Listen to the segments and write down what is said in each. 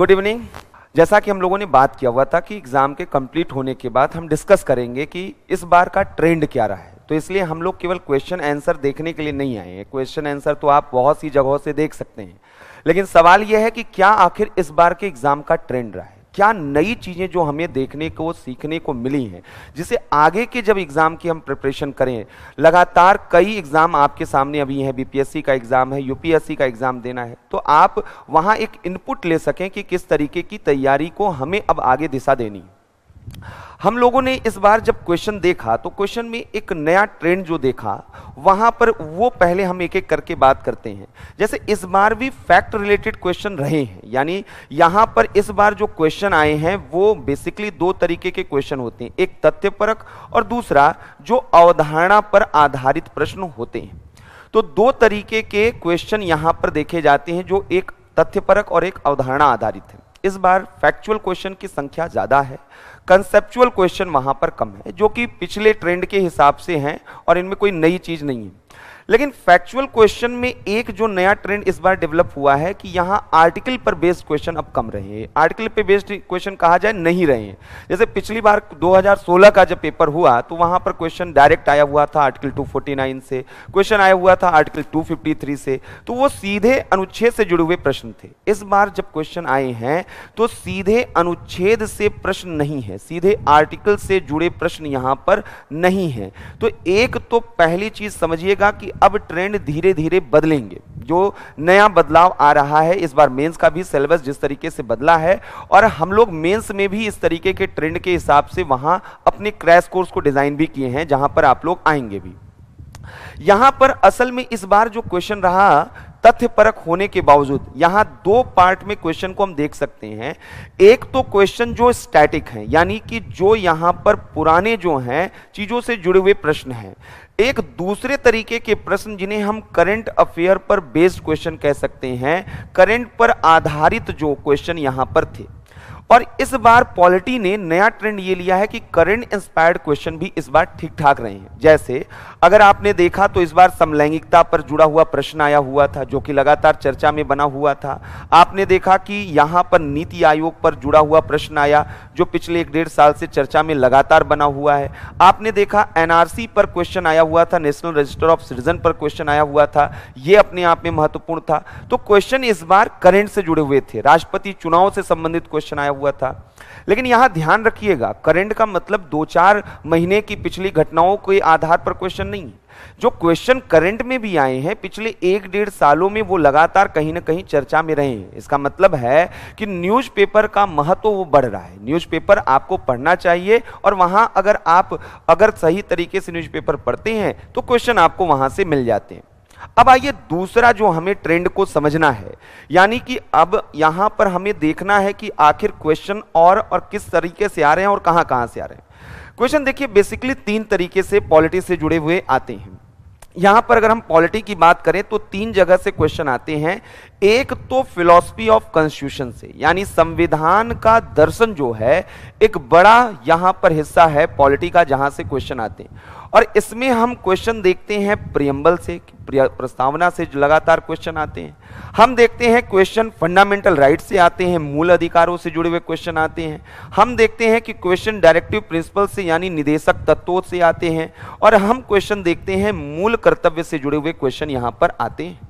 good evening जैसा कि हम लोगों ने बात किया हुआ था कि एग्जाम के कंप्लीट होने के बाद हम डिस्कस करेंगे कि इस बार का ट्रेंड क्या रहा है तो इसलिए हम लोग केवल क्वेश्चन आंसर देखने के लिए नहीं आए हैं क्वेश्चन आंसर तो आप बहुत सी जगहों से देख सकते हैं लेकिन सवाल यह है कि क्या आखिर इस बार के एग्जाम का ट्रेंड रहा है क्या नई चीज़ें जो हमें देखने को सीखने को मिली हैं जिसे आगे के जब एग्ज़ाम की हम प्रिपरेशन करें लगातार कई एग्ज़ाम आपके सामने अभी हैं बीपीएससी का एग्ज़ाम है यूपीएससी का एग्ज़ाम देना है तो आप वहाँ एक इनपुट ले सकें कि किस तरीके की तैयारी को हमें अब आगे दिशा देनी है हम लोगों ने इस बार जब क्वेश्चन देखा तो क्वेश्चन में एक नया ट्रेंड जो देखा वहां पर वो पहले हम एक एक करके बात करते हैं जैसे इस बार भी फैक्ट रिलेटेड क्वेश्चन रहे हैं यानी यहां पर इस बार जो क्वेश्चन आए हैं वो बेसिकली दो तरीके के क्वेश्चन होते हैं एक तथ्यपरक और दूसरा जो अवधारणा पर आधारित प्रश्न होते हैं तो दो तरीके के क्वेश्चन यहां पर देखे जाते हैं जो एक तथ्यपरक और एक अवधारणा आधारित है इस बार फैक्चुअल क्वेश्चन की संख्या ज़्यादा है कंसेप्चुअल क्वेश्चन वहाँ पर कम है जो कि पिछले ट्रेंड के हिसाब से हैं और इनमें कोई नई चीज़ नहीं है लेकिन फैक्चुअल क्वेश्चन में एक जो नया ट्रेंड इस बार डेवलप हुआ है कि यहां आर्टिकल पर बेस्ड क्वेश्चन अब कम रहे आर्टिकल पे बेस्ड क्वेश्चन कहा जाए नहीं रहे जैसे पिछली बार 2016 का जब पेपर हुआ तो वहां पर क्वेश्चन डायरेक्ट आया हुआ था आर्टिकल 249 से क्वेश्चन आया हुआ था आर्टिकल 253 से तो वो सीधे अनुच्छेद से जुड़े हुए प्रश्न थे इस बार जब क्वेश्चन आए हैं तो सीधे अनुच्छेद से प्रश्न नहीं है सीधे आर्टिकल से जुड़े प्रश्न यहां पर नहीं है तो एक तो पहली चीज समझिएगा कि अब ट्रेंड धीरे धीरे बदलेंगे जो नया बदलाव आ रहा है इस बार मेंस का भी सिलेबस जिस तरीके से बदला है और हम लोग मेंस में भी इस तरीके के ट्रेंड के हिसाब से वहां अपने क्रैश कोर्स को डिजाइन भी किए हैं जहां पर आप लोग आएंगे भी यहां पर असल में इस बार जो क्वेश्चन रहा तथ्य परक होने के बावजूद यहां दो पार्ट में क्वेश्चन को हम देख सकते हैं एक तो क्वेश्चन जो स्टैटिक है यानी कि जो यहां पर पुराने जो हैं चीजों से जुड़े हुए प्रश्न हैं एक दूसरे तरीके के प्रश्न जिन्हें हम करंट अफेयर पर बेस्ड क्वेश्चन कह सकते हैं करंट पर आधारित जो क्वेश्चन यहां पर थे और इस बार पॉलिटी ने नया ट्रेंड ये लिया है कि करंट इंस्पायर्ड क्वेश्चन भी इस बार ठीक ठाक रहे हैं जैसे अगर आपने देखा तो इस बार समलैंगिकता पर जुड़ा हुआ प्रश्न आया हुआ था जो कि लगातार चर्चा में बना हुआ था आपने देखा कि यहाँ पर नीति आयोग पर जुड़ा हुआ प्रश्न आया जो पिछले एक डेढ़ साल से चर्चा में लगातार बना हुआ है आपने देखा एनआरसी पर क्वेश्चन आया हुआ था नेशनल रजिस्टर ऑफ सिटीजन पर क्वेश्चन आया हुआ था ये अपने आप में महत्वपूर्ण था तो क्वेश्चन इस बार करेंट से जुड़े हुए थे राष्ट्रपति चुनाव से संबंधित क्वेश्चन आया हुआ था लेकिन यहां ध्यान रखिएगा करंट का मतलब दो चार महीने की पिछली घटनाओं के आधार पर क्वेश्चन नहीं जो क्वेश्चन करंट में भी आए हैं पिछले एक डेढ़ सालों में वो लगातार कहीं ना कहीं चर्चा में रहे हैं इसका मतलब है कि न्यूज़पेपर का महत्व वो बढ़ रहा है न्यूज़पेपर आपको पढ़ना चाहिए और वहां अगर आप अगर सही तरीके से न्यूज़पेपर पढ़ते हैं तो क्वेश्चन आपको वहां से मिल जाते हैं अब आइए दूसरा जो हमें ट्रेंड को समझना है यानी कि अब यहां पर हमें देखना है कि आखिर क्वेश्चन और और किस तरीके से आ रहे हैं और कहां कहां से आ रहे हैं क्वेश्चन देखिए बेसिकली तीन तरीके से पॉलिटी से जुड़े हुए आते हैं यहां पर अगर हम पॉलिटी की बात करें तो तीन जगह से क्वेश्चन आते हैं एक तो फिलोसफी ऑफ कॉन्स्टिट्यूशन से यानी संविधान का दर्शन जो है एक बड़ा यहां पर हिस्सा है पॉलिटी का जहां से क्वेश्चन आते हैं और इसमें हम क्वेश्चन देखते हैं प्रियम्बल से प्रस्तावना से लगातार क्वेश्चन आते हैं हम देखते हैं क्वेश्चन फंडामेंटल राइट से आते हैं मूल अधिकारों से जुड़े हुए क्वेश्चन आते हैं हम देखते हैं कि क्वेश्चन डायरेक्टिव प्रिंसिपल से यानी निदेशक तत्वों से आते हैं और हम क्वेश्चन देखते हैं मूल कर्तव्य से जुड़े हुए क्वेश्चन यहां पर आते हैं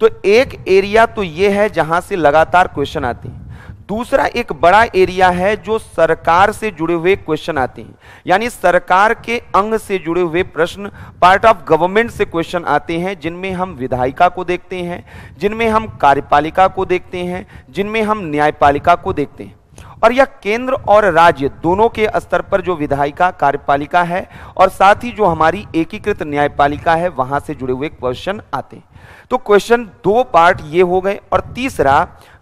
तो एक एरिया तो ये है जहां से लगातार क्वेश्चन आते हैं दूसरा एक बड़ा एरिया है जो सरकार से जुड़े हुए क्वेश्चन आते हैं यानी सरकार के अंग से जुड़े हुए प्रश्न पार्ट ऑफ गवर्नमेंट से क्वेश्चन आते हैं जिनमें हम विधायिका को देखते हैं जिनमें हम कार्यपालिका को देखते हैं जिनमें हम न्यायपालिका को देखते हैं और यह केंद्र और राज्य दोनों के स्तर पर जो विधायिका कार्यपालिका है और साथ ही जो हमारी एकीकृत न्यायपालिका है वहां से जुड़े हुए क्वेश्चन आते हैं तो क्वेश्चन दो पार्ट ये हो गए और तीसरा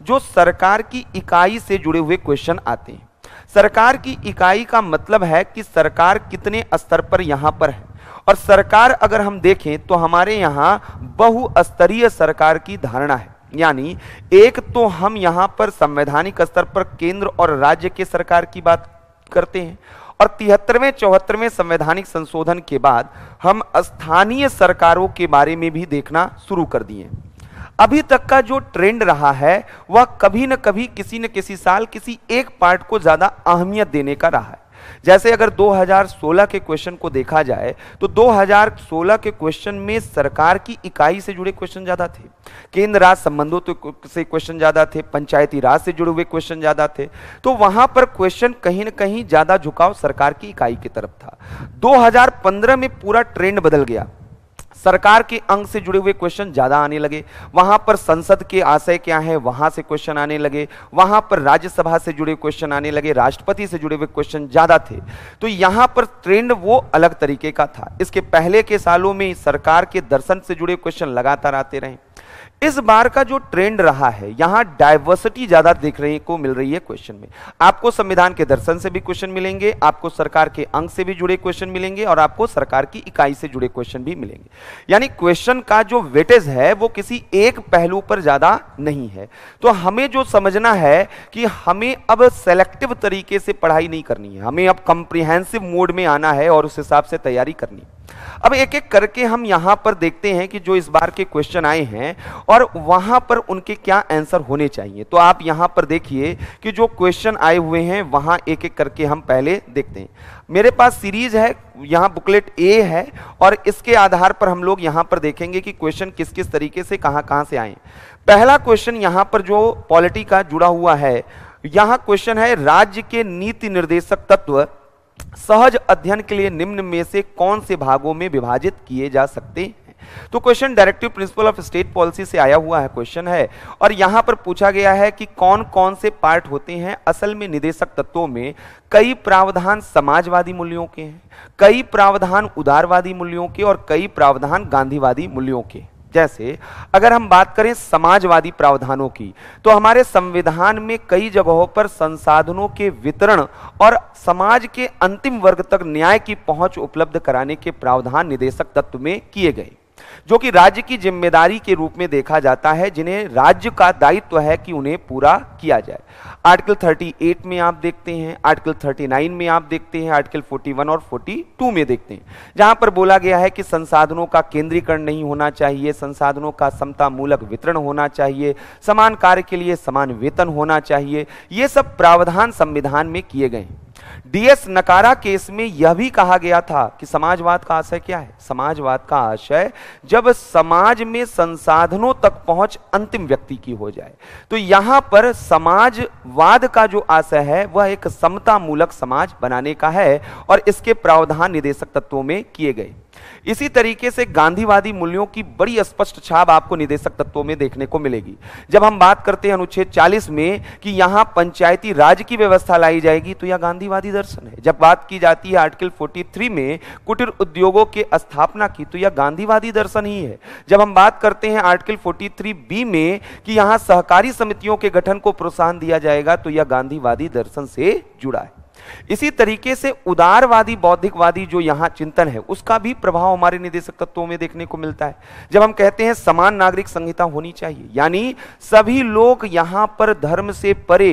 जो सरकार की इकाई से जुड़े हुए क्वेश्चन आते हैं सरकार की इकाई का मतलब है कि सरकार कितने स्तर पर यहाँ पर है और सरकार अगर हम देखें तो हमारे यहाँ बहुस्तरीय सरकार की धारणा है यानी एक तो हम यहाँ पर संवैधानिक स्तर पर केंद्र और राज्य के सरकार की बात करते हैं और तिहत्तरवें चौहत्तरवें संवैधानिक संशोधन के बाद हम स्थानीय सरकारों के बारे में भी देखना शुरू कर दिए अभी तक का जो ट्रेंड रहा है वह कभी न कभी किसी न किसी साल किसी एक पार्ट को ज्यादा अहमियत देने का रहा है जैसे अगर 2016 के क्वेश्चन को देखा जाए तो 2016 के क्वेश्चन में सरकार की इकाई से जुड़े क्वेश्चन ज़्यादा थे केंद्र राज संबंधों तो से क्वेश्चन ज़्यादा थे पंचायती राज से जुड़े हुए क्वेश्चन ज़्यादा थे तो वहां पर क्वेश्चन कहीं ना कहीं ज़्यादा झुकाव सरकार की इकाई की तरफ था 2015 में पूरा ट्रेंड बदल गया सरकार के अंग से जुड़े हुए क्वेश्चन ज्यादा आने लगे वहां पर संसद के आशय क्या है वहां से क्वेश्चन आने लगे वहां पर राज्यसभा से जुड़े क्वेश्चन आने लगे राष्ट्रपति से जुड़े हुए क्वेश्चन ज्यादा थे तो यहां पर ट्रेंड वो अलग तरीके का था इसके पहले के सालों में सरकार के दर्शन से जुड़े क्वेश्चन लगातार आते रहे इस बार का जो ट्रेंड रहा है यहां डायवर्सिटी ज्यादा देख रही को मिल रही है क्वेश्चन में आपको संविधान के दर्शन से भी क्वेश्चन मिलेंगे आपको सरकार के अंग से भी जुड़े क्वेश्चन मिलेंगे और आपको सरकार की इकाई से जुड़े क्वेश्चन भी मिलेंगे यानी क्वेश्चन का जो वेटेज है वो किसी एक पहलू पर ज्यादा नहीं है तो हमें जो समझना है कि हमें अब सेलेक्टिव तरीके से पढ़ाई नहीं करनी है हमें अब कंप्रिहेंसिव मोड में आना है और उस हिसाब से तैयारी करनी अब एक एक करके हम यहां पर देखते हैं कि जो इस बार के क्वेश्चन आए हैं और वहां पर उनके क्या आंसर होने चाहिए तो आप यहां पर देखिए कि जो क्वेश्चन आए हुए हैं वहां एक एक करके हम पहले देखते हैं मेरे पास सीरीज है यहां बुकलेट ए है और इसके आधार पर हम लोग यहां पर देखेंगे कि क्वेश्चन किस किस तरीके से कहां कहां से आए पहला क्वेश्चन यहां पर जो पॉलिटी का जुड़ा हुआ है यहां क्वेश्चन है राज्य के नीति निर्देशक तत्व सहज अध्ययन के लिए निम्न में से कौन से भागों में विभाजित किए जा सकते तो question directive principle of state policy से आया हुआ है क्वेश्चन है और यहां पर पूछा गया है कि कौन कौन से पार्ट होते हैं असल में निदेशक तत्वों में कई प्रावधान समाजवादी मूल्यों के हैं कई प्रावधान उदारवादी मूल्यों के और कई प्रावधान गांधीवादी मूल्यों के जैसे अगर हम बात करें समाजवादी प्रावधानों की तो हमारे संविधान में कई जगहों पर संसाधनों के वितरण और समाज के अंतिम वर्ग तक न्याय की पहुंच उपलब्ध कराने के प्रावधान निदेशक तत्व में किए गए जो कि राज्य की जिम्मेदारी के रूप में देखा जाता है जिन्हें राज्य का दायित्व है कि उन्हें पूरा किया जाए आर्टिकल 38 में आप देखते हैं आर्टिकल 39 में आप देखते हैं आर्टिकल 41 और 42 में देखते हैं जहां पर बोला गया है कि संसाधनों का केंद्रीकरण नहीं होना चाहिए संसाधनों का समता मूलक वितरण होना चाहिए समान कार्य के लिए समान वेतन होना चाहिए ये सब प्रावधान संविधान में किए गए हैं डीएस नकारा केस में यह भी कहा गया था कि समाजवाद का आशय क्या है समाजवाद का आशय जब समाज में संसाधनों तक पहुंच अंतिम व्यक्ति की हो जाए तो यहां पर समाजवाद का जो आशय है वह एक समता मूलक समाज बनाने का है और इसके प्रावधान निदेशक तत्वों में किए गए इसी तरीके से गांधीवादी मूल्यों की बड़ी स्पष्ट छाप आपको निदेशक तत्वों में देखने को मिलेगी जब हम बात करते हैं अनुच्छेद 40 में कि यहां पंचायती राज की व्यवस्था लाई जाएगी तो यह गांधीवादी दर्शन है जब बात की जाती है आर्टिकल 43 में कुटीर उद्योगों की स्थापना की तो यह गांधीवादी दर्शन ही है जब हम बात करते हैं आर्टिकल फोर्टी बी में कि यहां सहकारी समितियों के गठन को प्रोत्साहन दिया जाएगा तो यह गांधीवादी दर्शन से जुड़ा है इसी तरीके से उदारवादी बौद्धिकवादी जो यहां चिंतन है उसका भी प्रभाव हमारे निदेशक तत्वों में देखने को मिलता है जब हम कहते हैं समान नागरिक संहिता होनी चाहिए यानी सभी लोग यहां पर धर्म से परे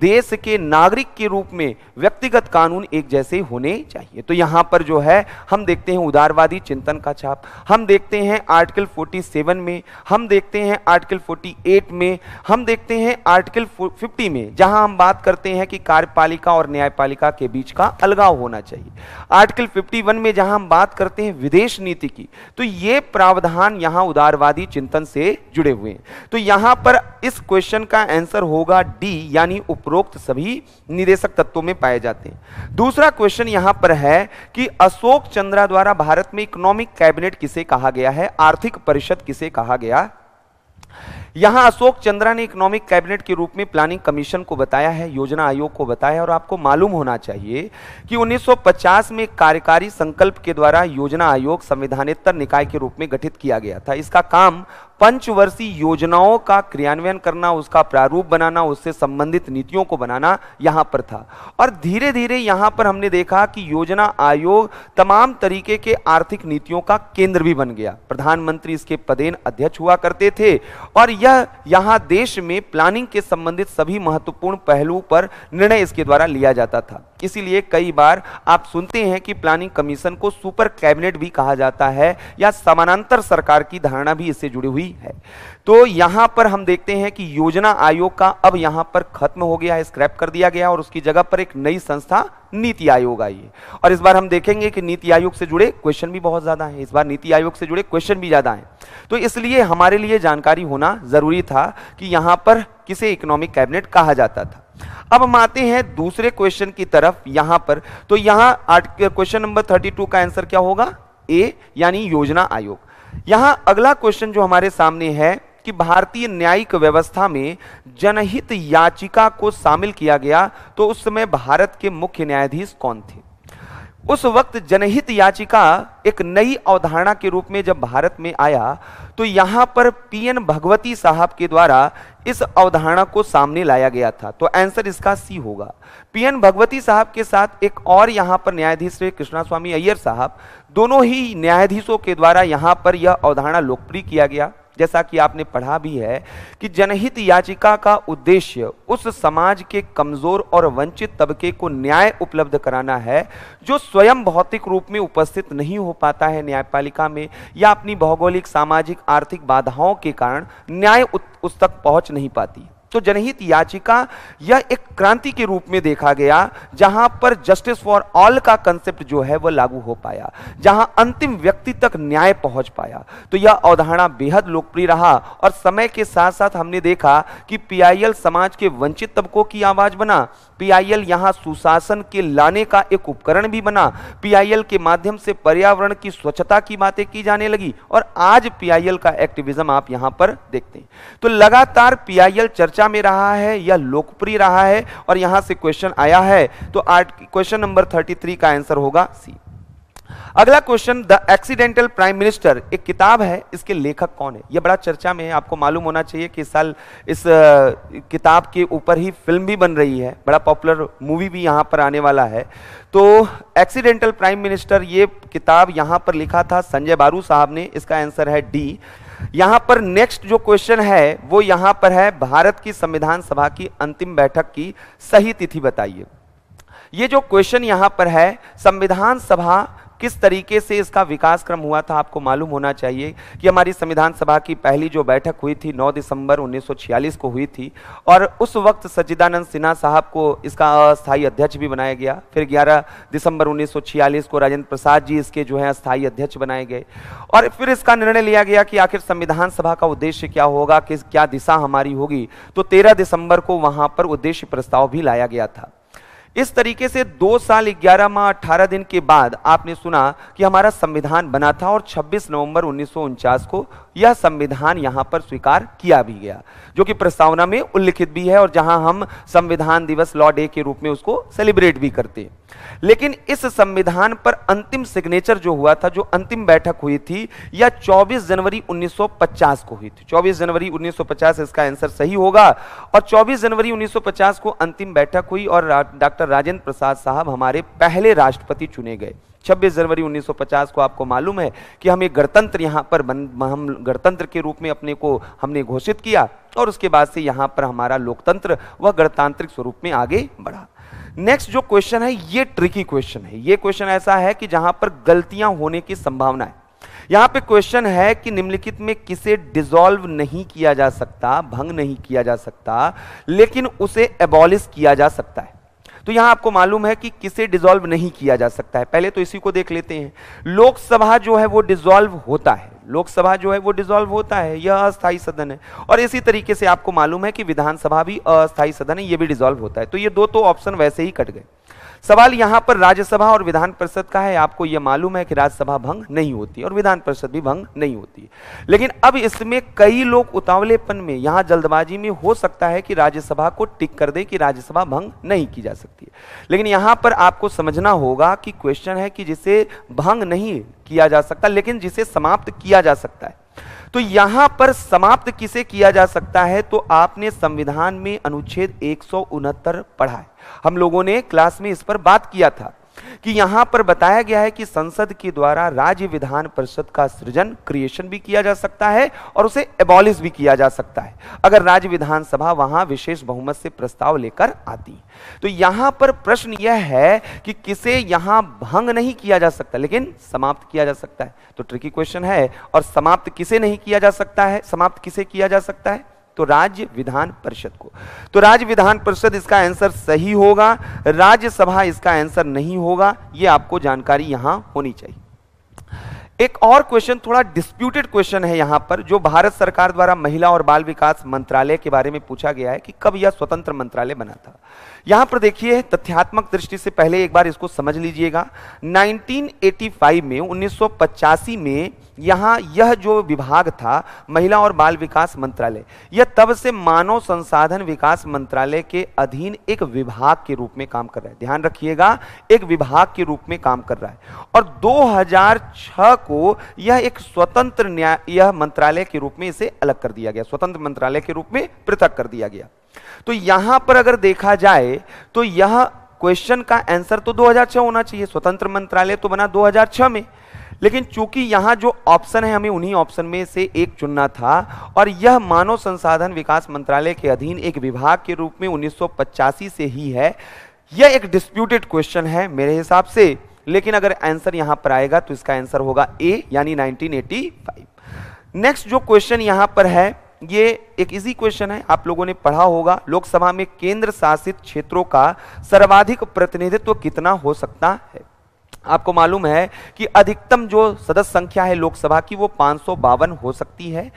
देश के नागरिक के रूप में व्यक्तिगत कानून एक जैसे होने चाहिए तो यहां पर जो है हम देखते हैं उदारवादी चिंतन का छाप हम देखते हैं आर्टिकल 47 में हम देखते हैं आर्टिकल 48 में हम देखते हैं आर्टिकल 50 में जहां हम बात करते हैं कि कार्यपालिका और न्यायपालिका के बीच का अलगाव होना चाहिए आर्टिकल फिफ्टी में जहां हम बात करते हैं विदेश नीति की तो ये प्रावधान यहां उदारवादी चिंतन से जुड़े हुए हैं तो यहां पर इस क्वेश्चन का आंसर होगा डी यानी उप उपरोक्त सभी निदेशक तत्वों में पाए जाते हैं दूसरा क्वेश्चन यहां पर है कि अशोक चंद्रा द्वारा भारत में इकोनॉमिक कैबिनेट किसे कहा गया है आर्थिक परिषद किसे कहा गया यहां अशोक चंद्रा ने इकोनॉमिक कैबिनेट के रूप में प्लानिंग कमीशन को बताया है योजना आयोग को बताया और आपको मालूम होना चाहिए कि 1950 में कार्यकारी संकल्प के द्वारा योजना आयोग संविधानेतर निकाय के रूप में गठित किया गया था इसका काम पंचवर्षीय योजनाओं का क्रियान्वयन करना उसका प्रारूप बनाना उससे संबंधित नीतियों को बनाना यहां पर था और धीरे धीरे यहां पर हमने देखा कि योजना आयोग तमाम तरीके के आर्थिक नीतियों का केंद्र भी बन गया प्रधानमंत्री इसके पदेन अध्यक्ष हुआ करते थे और यह यहां देश में प्लानिंग के संबंधित सभी महत्वपूर्ण पहलुओं पर निर्णय इसके द्वारा लिया जाता था इसीलिए कई बार आप सुनते हैं कि प्लानिंग कमीशन को सुपर कैबिनेट भी कहा जाता है या समानांतर सरकार की धारणा भी इससे जुड़ी हुई हुई है तो यहां पर हम देखते हैं कि योजना आयोग का अब यहां पर खत्म हो गया है स्क्रैप कर दिया गया और उसकी जगह पर एक नई संस्था नीति आयोग आई है और इस बार हम देखेंगे कि नीति आयोग से जुड़े क्वेश्चन भी बहुत ज्यादा है इस बार नीति आयोग से जुड़े क्वेश्चन भी ज्यादा है तो इसलिए हमारे लिए जानकारी होना जरूरी था कि यहां पर किसे इकोनॉमिक कैबिनेट कहा जाता था अब हम आते हैं दूसरे क्वेश्चन की तरफ यहां पर तो यहां क्वेश्चन नंबर थर्टी का आंसर क्या होगा ए यानी योजना आयोग यहां अगला क्वेश्चन जो हमारे सामने है कि भारतीय न्यायिक व्यवस्था में जनहित याचिका को शामिल किया गया तो उस समय भारत के मुख्य न्यायाधीश कौन थे उस वक्त जनहित याचिका एक नई अवधारणा के रूप में जब भारत में आया तो यहां पर पीएन भगवती साहब के द्वारा इस अवधारणा को सामने लाया गया था तो आंसर इसका सी होगा पीएन भगवती साहब के साथ एक और यहां पर न्यायाधीश रहे कृष्णा स्वामी अय्यर साहब दोनों ही न्यायाधीशों के द्वारा यहां पर यह अवधारणा लोकप्रिय किया गया जैसा कि आपने पढ़ा भी है कि जनहित याचिका का उद्देश्य उस समाज के कमजोर और वंचित तबके को न्याय उपलब्ध कराना है जो स्वयं भौतिक रूप में उपस्थित नहीं हो पाता है न्यायपालिका में या अपनी भौगोलिक सामाजिक आर्थिक बाधाओं के कारण न्याय उस तक पहुंच नहीं पाती तो जनहित याचिका यह एक क्रांति के रूप में देखा गया जहां पर जस्टिस फॉर ऑल का कंसेप्ट जो है वह लागू हो पाया जहां अंतिम व्यक्ति तक न्याय पहुंच पाया तो यह अवधारणा बेहद लोकप्रिय रहा और समय के साथ साथ हमने देखा कि पीआईएल समाज के वंचित तबकों की आवाज बना पीआईएल यहां सुशासन के लाने का एक उपकरण भी बना पीआईएल के माध्यम से पर्यावरण की स्वच्छता की बातें की जाने लगी और आज पीआईएल का एक्टिविज्म आप यहां पर देखते हैं तो लगातार पीआईएल चर्चा चर्चा में रहा है या लोकप्रिय रहा है और यहां से क्वेश्चन आया है तो आर्ट क्वेश्चन नंबर 33 का आंसर होगा सी अगला question the accidental prime minister एक किताब है इसके लेखक कौन है यह बड़ा चर्चा में है आपको मालूम होना चाहिए कि इस साल इस किताब के ऊपर ही फिल्म भी बन रही है बड़ा पॉपुलर मूवी भी यहां पर आने वाला है तो एक्सीडेंटल प्राइम मिनिस्टर ये किताब यहां पर लिखा था संजय बारू साहब ने इसका आंसर है डी यहां पर नेक्स्ट जो क्वेश्चन है वो यहां पर है भारत की संविधान सभा की अंतिम बैठक की सही तिथि बताइए ये जो क्वेश्चन यहां पर है संविधान सभा किस तरीके से इसका विकास क्रम हुआ था आपको मालूम होना चाहिए कि हमारी संविधान सभा की पहली जो बैठक हुई थी 9 दिसंबर 1946 को हुई थी और उस वक्त सच्चिदानंद सिन्हा साहब को इसका अस्थायी अध्यक्ष भी बनाया गया फिर 11 दिसंबर 1946 को राजेंद्र प्रसाद जी इसके जो है अस्थायी अध्यक्ष बनाए गए और फिर इसका निर्णय लिया गया कि आखिर संविधान सभा का उद्देश्य क्या होगा किस क्या दिशा हमारी होगी तो तेरह दिसंबर को वहां पर उद्देश्य प्रस्ताव भी लाया गया था इस तरीके से दो साल ग्यारह माह अठारह दिन के बाद आपने सुना कि हमारा संविधान बना था और 26 नवंबर उन्नीस को यह संविधान यहां पर स्वीकार किया भी गया जो कि प्रस्तावना में उल्लिखित भी है और जहां हम संविधान दिवस लॉ डे के रूप में उसको सेलिब्रेट भी करते हैं लेकिन इस संविधान पर अंतिम सिग्नेचर जो हुआ था जो अंतिम बैठक हुई थी यह 24 जनवरी 1950 को हुई थी 24 जनवरी 1950 इसका आंसर सही होगा और 24 जनवरी 1950 को अंतिम बैठक हुई और डॉक्टर डॉक्टर राजेंद्र प्रसाद साहब हमारे पहले राष्ट्रपति चुने गए 26 जनवरी 1950 को आपको मालूम है कि हम एक गणतंत्र यहाँ पर बन हम गणतंत्र के रूप में अपने को हमने घोषित किया और उसके बाद से यहाँ पर हमारा लोकतंत्र वह गणतांत्रिक स्वरूप में आगे बढ़ा नेक्स्ट जो क्वेश्चन है ये ट्रिकी क्वेश्चन है ये क्वेश्चन ऐसा है कि जहां पर गलतियां होने की संभावना है यहां पे क्वेश्चन है कि निम्नलिखित में किसे डिसॉल्व नहीं किया जा सकता भंग नहीं किया जा सकता लेकिन उसे एबॉलिश किया जा सकता है तो यहां आपको मालूम है कि किसे डिसॉल्व नहीं किया जा सकता है पहले तो इसी को देख लेते हैं लोकसभा जो है वो डिसॉल्व होता है लोकसभा जो है वो डिसॉल्व होता है यह अस्थायी सदन है और इसी तरीके से आपको मालूम है कि विधानसभा भी अस्थायी सदन है यह भी डिसॉल्व होता है तो ये दो तो ऑप्शन वैसे ही कट गए सवाल यहां पर राज्यसभा और विधान परिषद का है आपको यह मालूम है कि राज्यसभा भंग नहीं होती और विधान परिषद भी भंग नहीं होती लेकिन अब इसमें कई लोग उतावलेपन में यहां जल्दबाजी में हो सकता है कि राज्यसभा को टिक कर दे कि राज्यसभा भंग नहीं की जा सकती लेकिन यहां पर आपको समझना होगा कि क्वेश्चन है कि जिसे भंग नहीं किया जा सकता लेकिन जिसे समाप्त किया जा सकता है तो यहां पर समाप्त किसे किया जा सकता है तो आपने संविधान में अनुच्छेद एक पढ़ा है हम लोगों ने क्लास में इस पर बात किया था कि यहां पर बताया गया है कि संसद के द्वारा राज्य विधान परिषद का सृजन क्रिएशन भी किया जा सकता है और उसे एबॉलिश भी किया जा सकता है अगर राज्य विधानसभा वहां विशेष बहुमत से प्रस्ताव लेकर आती तो यहां पर प्रश्न यह है कि किसे यहां भंग नहीं किया जा सकता लेकिन समाप्त किया जा सकता है तो ट्रिकी क्वेश्चन है और समाप्त किसे नहीं किया जा सकता है समाप्त किसे किया जा सकता है तो राज्य विधान परिषद को तो राज्य विधान परिषद इसका आंसर सही होगा राज्यसभा इसका आंसर नहीं होगा यह आपको जानकारी यहां होनी चाहिए एक और क्वेश्चन थोड़ा डिस्प्यूटेड क्वेश्चन है यहां पर जो भारत सरकार द्वारा महिला और बाल विकास मंत्रालय के बारे में पूछा गया है कि कब यह स्वतंत्र मंत्रालय बना था यहां पर देखिए तथ्यात्मक दृष्टि से पहले एक बार इसको समझ लीजिएगा 1985 में 1985 में यहां यह जो विभाग था महिला और बाल विकास मंत्रालय यह तब से मानव संसाधन विकास मंत्रालय के अधीन एक विभाग के रूप में काम कर रहा है ध्यान रखिएगा एक विभाग के रूप में काम कर रहा है और 2006 को यह एक स्वतंत्र न्याय यह मंत्रालय के रूप में इसे अलग कर दिया गया स्वतंत्र मंत्रालय के रूप में पृथक कर दिया गया तो यहां पर अगर देखा जाए तो यह क्वेश्चन का आंसर तो 2006 होना चाहिए स्वतंत्र मंत्रालय तो बना 2006 में लेकिन चूंकि यहां जो ऑप्शन है हमें उन्हीं ऑप्शन में से एक चुनना था और यह मानव संसाधन विकास मंत्रालय के अधीन एक विभाग के रूप में उन्नीस से ही है यह एक डिस्प्यूटेड क्वेश्चन है मेरे हिसाब से लेकिन अगर आंसर यहां पर आएगा तो इसका आंसर होगा ए यानी 1985 नेक्स्ट जो क्वेश्चन यहां पर है ये एक इजी क्वेश्चन है आप लोगों ने पढ़ा होगा लोकसभा में केंद्र शासित क्षेत्रों का सर्वाधिक प्रतिनिधित्व कितना हो सकता है आपको मालूम है कि अधिकतम जो सदस्य संख्या है लोकसभा की वो पाँच हो सकती है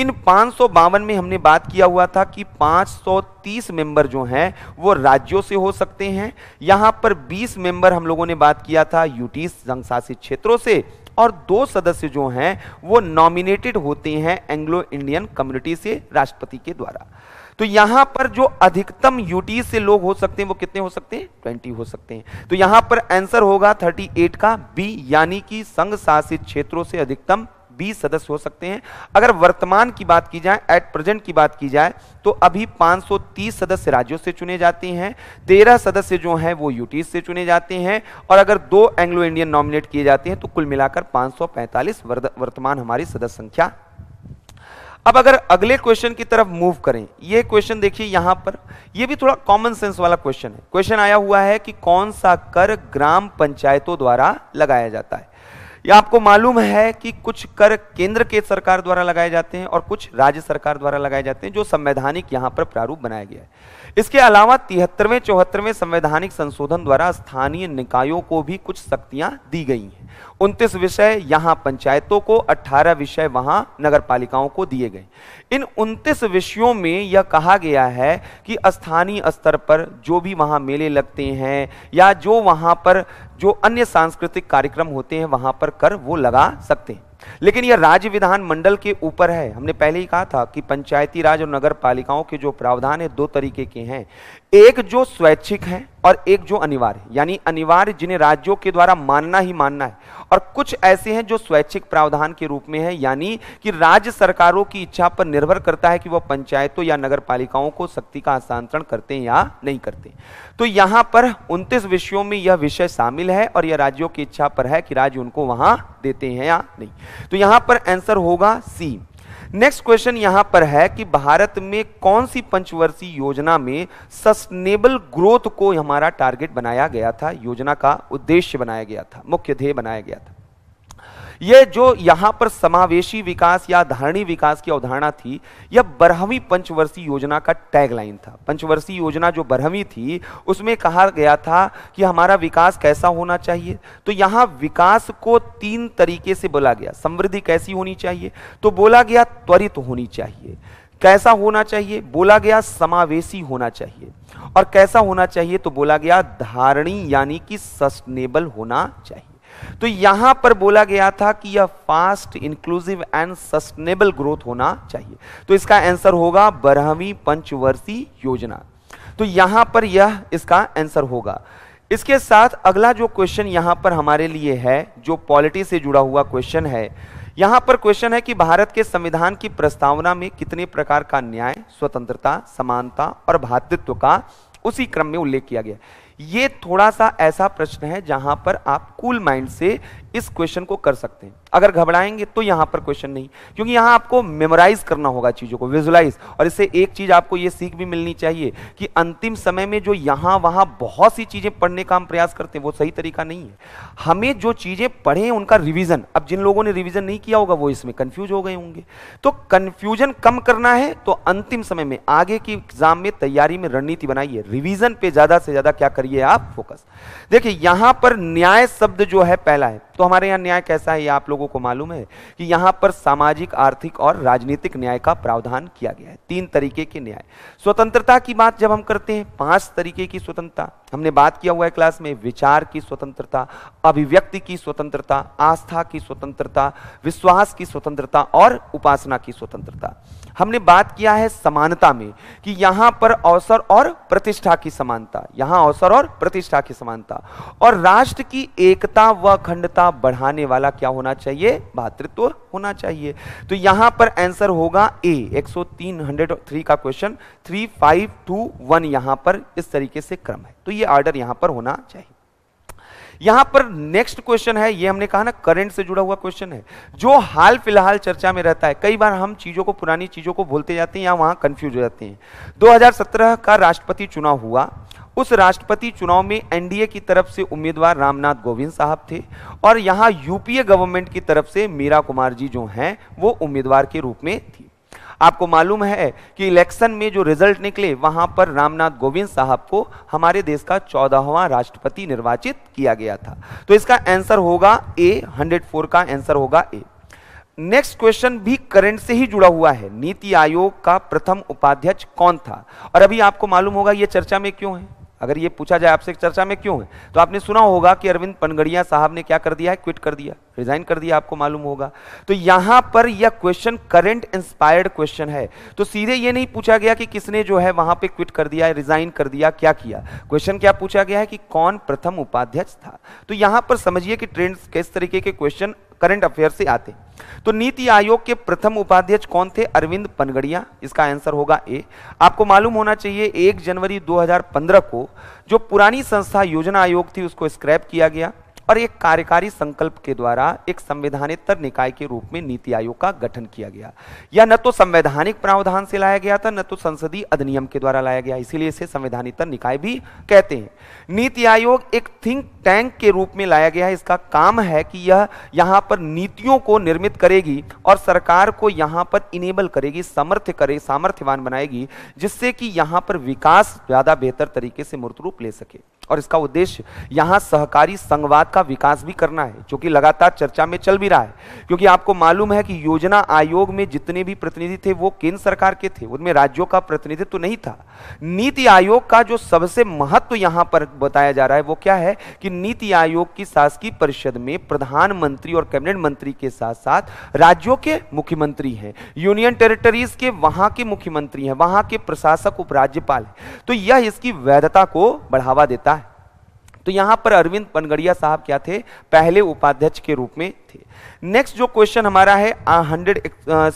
इन पाँच में हमने बात किया हुआ था कि 530 मेंबर जो हैं वो राज्यों से हो सकते हैं यहाँ पर 20 मेंबर हम लोगों ने बात किया था यूटी संघ शासित क्षेत्रों से और दो सदस्य जो हैं वो नॉमिनेटेड होते हैं एंग्लो इंडियन कम्युनिटी से राष्ट्रपति के द्वारा तो यहां पर जो अधिकतम यूटी से लोग हो सकते हैं वो कितने हो सकते हैं ट्वेंटी हो सकते हैं तो यहां पर आंसर होगा थर्टी एट का बी यानी कि संघ शासित क्षेत्रों से अधिकतम बी सदस्य हो सकते हैं अगर वर्तमान की बात की जाए एट प्रेजेंट की बात की जाए तो अभी 530 सदस्य राज्यों से चुने जाते हैं तेरह सदस्य जो हैं वो यूटी से चुने जाते हैं और अगर दो एंग्लो इंडियन नॉमिनेट किए जाते हैं तो कुल मिलाकर 545 वर्तमान हमारी सदस्य संख्या अब अगर अगले क्वेश्चन की तरफ मूव करें ये क्वेश्चन देखिए यहां पर ये भी थोड़ा कॉमन सेंस वाला क्वेश्चन है क्वेश्चन आया हुआ है कि कौन सा कर ग्राम पंचायतों द्वारा लगाया जाता है यह आपको मालूम है कि कुछ कर केंद्र के सरकार द्वारा लगाए जाते हैं और कुछ राज्य सरकार द्वारा लगाए जाते हैं जो संवैधानिक यहां पर प्रारूप बनाया गया है इसके अलावा तिहत्तरवें चौहत्तरवें संवैधानिक संशोधन द्वारा स्थानीय निकायों को भी कुछ शक्तियां दी गई हैं उनतीस विषय यहां पंचायतों को 18 विषय वहां नगर पालिकाओं को दिए गए इन उनतीस विषयों में यह कहा गया है कि स्थानीय स्तर पर जो भी वहां मेले लगते हैं या जो वहां पर जो अन्य सांस्कृतिक कार्यक्रम होते हैं वहां पर कर वो लगा सकते हैं लेकिन यह राज्य विधान मंडल के ऊपर है हमने पहले ही कहा था कि पंचायती राज और नगर पालिकाओं के जो प्रावधान है दो तरीके के हैं एक जो स्वैच्छिक है और एक जो अनिवार्य यानी अनिवार्य जिन्हें राज्यों के द्वारा मानना ही मानना है और कुछ ऐसे हैं जो स्वैच्छिक प्रावधान के रूप में है यानी कि राज्य सरकारों की इच्छा पर निर्भर करता है कि वह पंचायतों या नगर पालिकाओं को शक्ति का हस्तांतरण करते हैं या नहीं करते तो यहां पर उनतीस विषयों में यह विषय शामिल है और यह राज्यों की इच्छा पर है कि राज्य उनको वहां देते हैं या नहीं तो यहां पर आंसर होगा सी नेक्स्ट क्वेश्चन यहां पर है कि भारत में कौन सी पंचवर्षीय योजना में सस्टेनेबल ग्रोथ को हमारा टारगेट बनाया गया था योजना का उद्देश्य बनाया गया था मुख्य ध्येय बनाया गया था यह जो यहां पर समावेशी विकास या धारणी विकास की अवधारणा थी यह बारहवीं पंचवर्षीय योजना का टैगलाइन था पंचवर्षीय योजना जो बारहवीं थी उसमें कहा गया था कि हमारा विकास कैसा होना चाहिए तो यहां विकास को तीन तरीके से बोला गया समृद्धि कैसी होनी चाहिए तो बोला गया त्वरित होनी चाहिए कैसा होना चाहिए बोला गया समावेशी होना चाहिए और कैसा होना चाहिए तो बोला गया धारणी यानी कि सस्टेनेबल होना चाहिए तो यहां पर बोला गया था कि यह fast inclusive and sustainable growth होना चाहिए तो इसका आंसर होगा बारहवीं पंचवर्षीय योजना तो यहां पर यह इसका आंसर होगा इसके साथ अगला जो क्वेश्चन यहां पर हमारे लिए है जो पॉलिटी से जुड़ा हुआ क्वेश्चन है यहां पर क्वेश्चन है कि भारत के संविधान की प्रस्तावना में कितने प्रकार का न्याय स्वतंत्रता समानता और भातृत्व का उसी क्रम में उल्लेख किया गया ये थोड़ा सा ऐसा प्रश्न है जहां पर आप कूल माइंड से इस क्वेश्चन को कर सकते हैं अगर घबराएंगे तो यहां पर क्वेश्चन नहीं क्योंकि यहां आपको मेमोराइज करना होगा चीजों को विजुलाइज और इससे एक चीज आपको यह सीख भी मिलनी चाहिए कि अंतिम समय में जो यहां वहां बहुत सी चीजें पढ़ने का हम प्रयास करते हैं वो सही तरीका नहीं है हमें जो चीजें पढ़े उनका रिविजन अब जिन लोगों ने रिविजन नहीं किया होगा वो इसमें कंफ्यूज हो गए होंगे तो कंफ्यूजन कम करना है तो अंतिम समय में आगे की एग्जाम में तैयारी में रणनीति बनाइए रिविजन पे ज्यादा से ज्यादा क्या करिए आप फोकस देखिए यहां पर न्याय शब्द जो है पहला है तो हमारे यहाँ न्याय कैसा है ये आप लोगों को मालूम है कि यहाँ पर सामाजिक आर्थिक और राजनीतिक न्याय का प्रावधान किया गया है तीन तरीके के न्याय स्वतंत्रता की बात जब हम करते हैं पांच तरीके की स्वतंत्रता हमने बात किया हुआ है क्लास में विचार की स्वतंत्रता अभिव्यक्ति की स्वतंत्रता आस्था की स्वतंत्रता विश्वास की स्वतंत्रता और उपासना की स्वतंत्रता हमने बात किया है समानता में कि यहां पर अवसर और प्रतिष्ठा की समानता यहां अवसर और प्रतिष्ठा की समानता और राष्ट्र की एकता व अखंडता बढ़ाने वाला क्या होना चाहिए भातृत्व होना चाहिए तो यहां पर आंसर होगा ए 103 थ्री का क्वेश्चन 3521 यहां पर इस तरीके से क्रम है तो ये ऑर्डर यहां पर होना चाहिए यहां पर नेक्स्ट क्वेश्चन है ये हमने कहा ना करंट से जुड़ा हुआ क्वेश्चन है जो हाल फिलहाल चर्चा में रहता है कई बार हम चीजों को पुरानी चीजों को बोलते जाते हैं या वहां कंफ्यूज हो जाते हैं 2017 का राष्ट्रपति चुनाव हुआ उस राष्ट्रपति चुनाव में एनडीए की तरफ से उम्मीदवार रामनाथ गोविंद साहब थे और यहां यूपीए गवर्नमेंट की तरफ से मीरा कुमार जी जो हैं वो उम्मीदवार के रूप में थी आपको मालूम है कि इलेक्शन में जो रिजल्ट निकले वहां पर रामनाथ गोविंद साहब को हमारे देश का चौदहवा राष्ट्रपति निर्वाचित किया गया था तो इसका आंसर होगा ए 104 का आंसर होगा ए नेक्स्ट क्वेश्चन भी करंट से ही जुड़ा हुआ है नीति आयोग का प्रथम उपाध्यक्ष कौन था और अभी आपको मालूम होगा यह चर्चा में क्यों है अगर ये पूछा जाए आपसे चर्चा में क्यों है तो आपने सुना होगा कि अरविंद पनगड़िया साहब ने क्या कर दिया है क्विट कर दिया रिजाइन कर दिया आपको मालूम होगा तो यहां पर यह क्वेश्चन करंट इंस्पायर्ड क्वेश्चन है तो सीधे ये नहीं पूछा गया कि किसने जो है वहां पे क्विट कर दिया रिजाइन कर दिया क्या किया क्वेश्चन क्या पूछा गया है कि कौन प्रथम उपाध्यक्ष था तो यहां पर समझिए कि ट्रेंड किस तरीके के क्वेश्चन करंट अफेयर से आते हैं तो नीति आयोग के प्रथम उपाध्यक्ष कौन थे अरविंद पनगड़िया इसका आंसर होगा ए आपको मालूम होना चाहिए एक जनवरी 2015 को जो पुरानी संस्था योजना आयोग थी उसको स्क्रैप किया गया और एक कार्यकारी संकल्प के द्वारा एक संवैधानेतर निकाय के रूप में नीति आयोग का गठन किया गया या न तो संवैधानिक प्रावधान से लाया गया था न तो संसदीय अधिनियम के द्वारा लाया गया इसीलिए इसे संवैधानेतर निकाय भी कहते हैं नीति आयोग एक थिंक टैंक के रूप में लाया गया है इसका काम है कि यह यहां पर नीतियों को निर्मित करेगी और सरकार को यहां पर इनेबल करेगी समर्थ करे सामर्थ्यवान बनाएगी जिससे कि यहां पर विकास ज्यादा बेहतर तरीके से मूर्त रूप ले सके और इसका उद्देश्य यहां सहकारी संघवाद का विकास भी करना है जो कि लगातार चर्चा में चल भी रहा है क्योंकि आपको मालूम है कि योजना आयोग में जितने भी प्रतिनिधि थे वो केंद्र सरकार के थे उनमें राज्यों का प्रतिनिधित्व तो नहीं था नीति आयोग का जो सबसे महत्व तो यहां पर बताया जा रहा है वो क्या है कि नीति आयोग की शासकीय परिषद में प्रधानमंत्री और कैबिनेट मंत्री के साथ साथ राज्यों के मुख्यमंत्री हैं यूनियन टेरिटरीज के वहां के मुख्यमंत्री हैं वहां के प्रशासक उपराज्यपाल तो यह इसकी वैधता को बढ़ावा देता है तो यहां पर अरविंद पनगड़िया साहब क्या थे पहले उपाध्यक्ष के रूप में थे नेक्स्ट जो क्वेश्चन हमारा है हंड्रेड